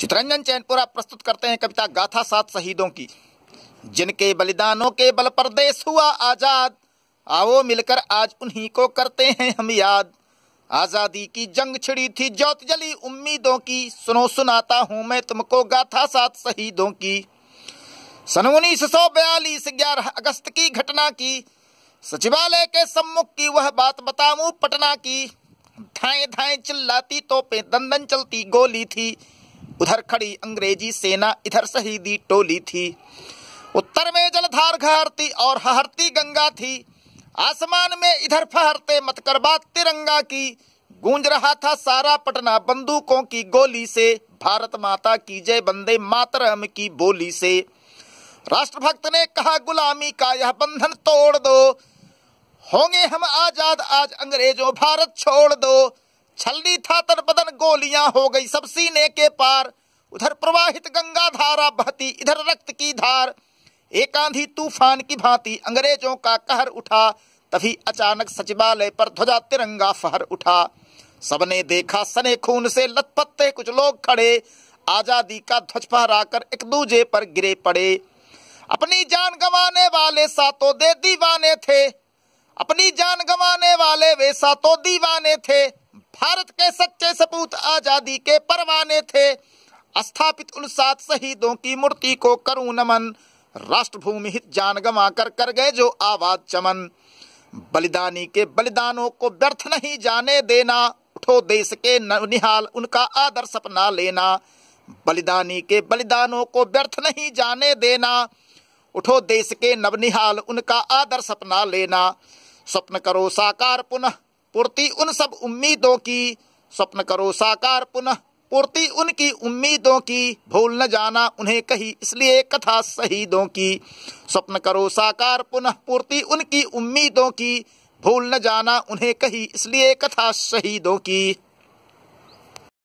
चितरंजन चैनपुरा प्रस्तुत करते हैं कविता गाथा सात शहीदों की जिनके बलिदानों के बल पर देश हुआ आज़ाद आओ मिलकर आज उन्हीं को करते हैं हम याद आज़ादी की जंग छिड़ी थी ज्योत जली उम्मीदों की सुनो सुनाता हूँ मैं तुमको गाथा सात शहीदों की सन उन्नीस सौ बयालीस ग्यारह अगस्त की घटना की सचिवालय के सम्मुख की वह बात बताऊं पटना की धाए धाए चिल्लाती तोपे दंदन चलती गोली थी उधर खड़ी अंग्रेजी सेना इधर शहीदी टोली थी उत्तर में जलधार घहरती और हहरती गंगा थी आसमान में इधर फहरते मत कर बात तिरंगा की गूंज रहा था सारा पटना बंदूकों की गोली से भारत माता की जय बंदे मातरम की बोली से राष्ट्रभक्त ने कहा गुलामी का यह बंधन तोड़ दो होंगे हम आजाद आज अंग्रेजों भारत छोड़ दो छल्ली था तन बदन गोलियां हो गई सब सीने के पार उधर प्रवाहित गंगा धारा बहती इधर रक्त की धार एक आंधी तूफान की भांति अंग्रेजों का कहर उठा तभी अचानक सचिवालय पर ध्वजा तिरंगा फहर उठा सबने देखा सने खून से लथपत्ते कुछ लोग खड़े आजादी का ध्वज फहराकर एक दूजे पर गिरे पड़े अपनी जान गंवाने वाले सातों दे दीवाने थे अपनी जान गंवाने वाले वे सातों दीवाने थे भारत के सच्चे सपूत आजादी के परवाने थे स्थापित उन सात शहीदों की मूर्ति को करूं नमन राष्ट्रभूमि हित जान गमा कर कर गए जो आवाज चमन बलिदानी के बलिदानों को व्यर्थ नहीं जाने देना उठो देश के निहाल उनका आदर सपना लेना बलिदानी के बलिदानों को व्यर्थ नहीं जाने देना उठो देश के नवनिहाल उनका आदर सपना लेना स्वप्न करो साकार पुनः पूर्ति उन सब उम्मीदों की स्वप्न करो साकार पुनः पूर्ति उनकी उम्मीदों की भूल न जाना उन्हें कही इसलिए कथा शहीदों की स्वप्न करो साकार पुनः पूर्ति उनकी उम्मीदों की भूल न जाना उन्हें कही इसलिए कथा शहीदों की